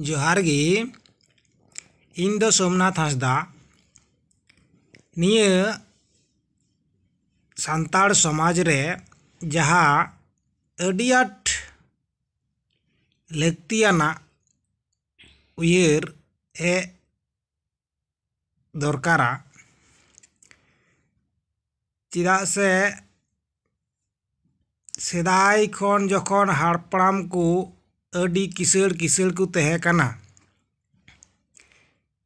जोहार गे इन दो सोमनाथ हंसदा सानाड़ समाज रे जहा अट लतीना उयर ए दरकार चा से सदाई खन जखन हड़पड़ को ᱟᱹᱰᱤ ᱠᱤᱥᱟᱹᱬ ᱠᱤᱥᱟᱹᱬ ᱠᱚ ᱛᱟᱦᱮᱸ ᱠᱟᱱᱟ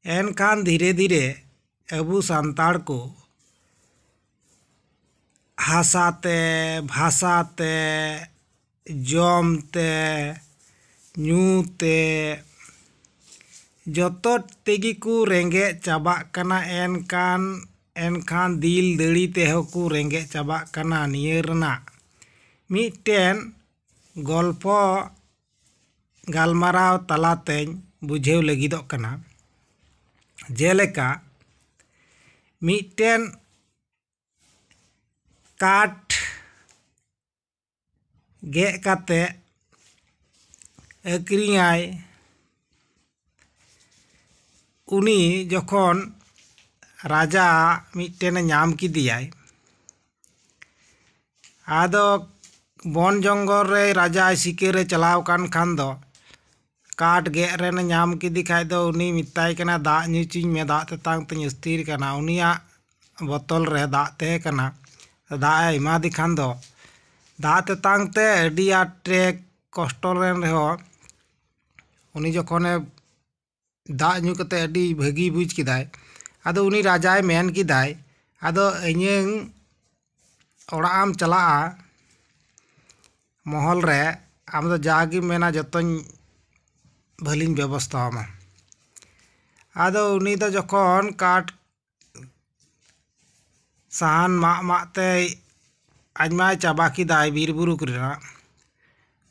ᱮᱱᱠᱷᱟᱱ ᱫᱷᱤᱨᱮ ᱫᱷᱤᱨᱮ ᱟᱵᱚ ᱥᱟᱱᱛᱟᱲ ᱠᱚ ᱦᱟᱥᱟᱛᱮ ᱵᱷᱟᱥᱟᱛᱮ ᱡᱚᱢᱛᱮ ᱧᱩᱛᱮ ᱡᱚᱛᱚ ᱛᱮᱜᱮ ᱠᱚ ᱨᱮᱸᱜᱮᱡ ᱪᱟᱵᱟᱜ ᱠᱟᱱᱟ ᱮᱱᱠᱷᱟᱱ ᱮᱱᱠᱷᱟᱱ ᱫᱤᱞ ᱫᱟᱲᱤ ᱛᱮᱦᱚᱸ ᱠᱚ ᱨᱮᱸᱜᱮᱡ ᱪᱟᱵᱟᱜ ᱠᱟᱱᱟ ᱱᱤᱭᱟᱹ ᱨᱮᱱᱟᱜ ᱢᱤᱫᱴᱮᱱ ᱜᱚᱞᱯᱷᱚ गलमाराव तलाते बुझे लगना जेलका मिटन काट गेकते अक्रियाय उनी जखन राजा मिटन नाम कि आदो बन जंगल रे राजा शिकारे चलावकान खान दो काट गेद रेने नाम किदी दो दा न्यूचिंग में दा ततांग तंग तो स्थिर कना उनिया बोतल रे दा ते कना तो दा इमा दिखान दो दा ततांग ते जखने दा न्यू भगी बुझ किदाय आदो उनी राजाय मेन किदाय आदो इनें चला महल रे आम तो जागी मेना जो ᱵᱷᱟᱹᱞᱤᱧ ᱵᱮᱵᱚᱥᱛᱷᱟ ᱟᱢᱟ ᱟᱫᱚ ᱩᱱᱤ ᱫᱚ ᱡᱚᱠᱷᱚᱱ ᱠᱟᱴ ᱥᱟᱦᱟᱱ ᱢᱟᱜ ᱢᱟᱜ ᱛᱮᱭ ᱟᱡᱢᱟᱭ ᱪᱟᱵᱟ ᱠᱮᱫᱟᱭ ᱵᱤᱨᱵᱩᱨᱩ ᱨᱮᱱᱟᱜ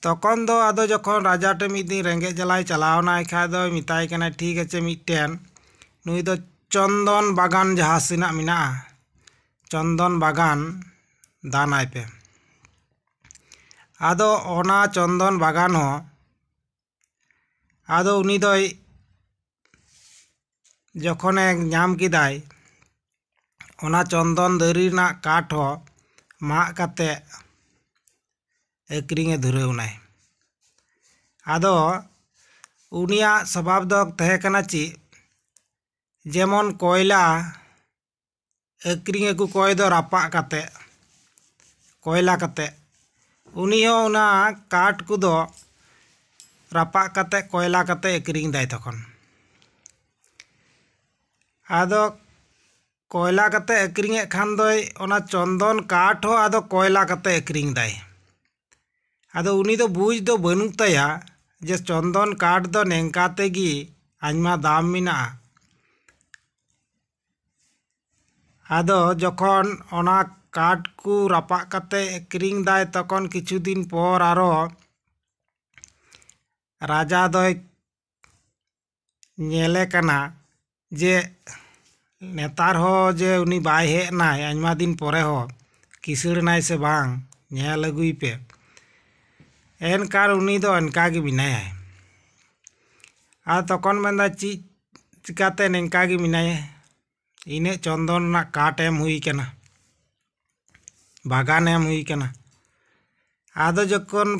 ᱛᱚᱠᱷᱚᱱ ᱫᱚ ᱟᱫᱚ ᱡᱚᱠᱷᱚᱱ ᱨᱟᱡᱟ ᱴᱷᱮᱱ ᱢᱤᱫ ᱫᱤᱱ ᱨᱮᱸᱜᱮᱡ ᱡᱟᱞᱟᱭ ᱪᱟᱞᱟᱣᱱᱟᱭ ᱠᱷᱟᱡ ᱫᱚᱭ ᱢᱮᱛᱟᱭ ᱠᱟᱱᱟ ᱴᱷᱤᱠ ᱟᱪᱷᱮ ᱢᱤᱫᱴᱮᱱ ᱱᱩᱭ ᱫᱚ ᱪᱚᱱᱫᱚᱱ ᱵᱟᱜᱟᱱ ᱡᱟᱦᱟᱸ ᱥᱮᱱᱟᱜ ᱢᱮᱱᱟᱜᱼᱟ ᱪᱚᱱᱫᱚᱱ ᱵᱟᱜᱟᱱ ᱫᱟᱱᱟᱭ ᱯᱮ ᱟᱫᱚ ᱚᱱᱟ ᱪᱚᱱᱫᱚᱱ ᱵᱟᱜᱟᱱ ᱦᱚᱸ आद उन जखने नाम किदायना चंदन दरी काठ माते आखिर धुरेना आद उन स्वभाव ची जेमन कोयला अक्रिंगे को कय रापाते कयला काठ को रापा कते कोयला कते एकरिंग दाय तखन आदो कोयला कते एकरिंग खान दय ओना चंदन काठ हो आदो कोयला कते एकरिंग दाय आदो उनी तो बुझ दो बनु तया जे चंदन काठ दो नेंकाते गी आजमा दाम मिना आदो जखन ओना काठ को रापा कते एकरिंग दाय तखन किछु दिन पर आरो राजा दलेना जे नेतार हो जे उनी बाय हे ना अजमा दिन पर किसड़ना से बांग नेल पे एनकार उनी दो एनका मिनाय आ तकन में ची चिकाते नेंका गी मिनाय इने चंदन ना काट एम हुई केना बागान एम हुई केना आदो जकन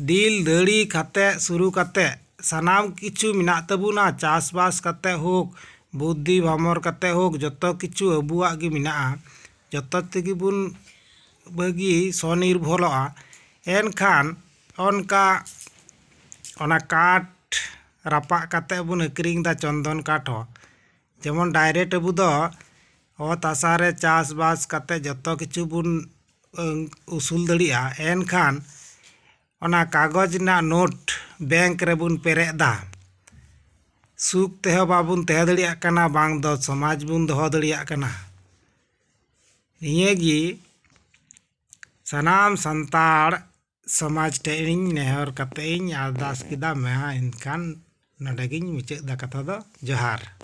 दिल दड़ी खाते शुरू करते सनाम किचु मना तबुना चासबास बुद्धि भमर करते होक जो किचु अब जो मना बन तकी बुन बगी सोनीर एन खान ओन का ओना काट रपा करते बुन चंदन काट हो डायरेक्ट अब ओ तासारे चासबास करते जत्तो किचु उसूल दड़िया एन खान कागज नोट बैंक रेबन पेरेदा सुख तह बाबन तह दाना बांग दो समाज बन दह दाना सनाम संतार समाज टेन नेहर कते आरदास इनकान नडेगी मुचादा कथा दो जोहार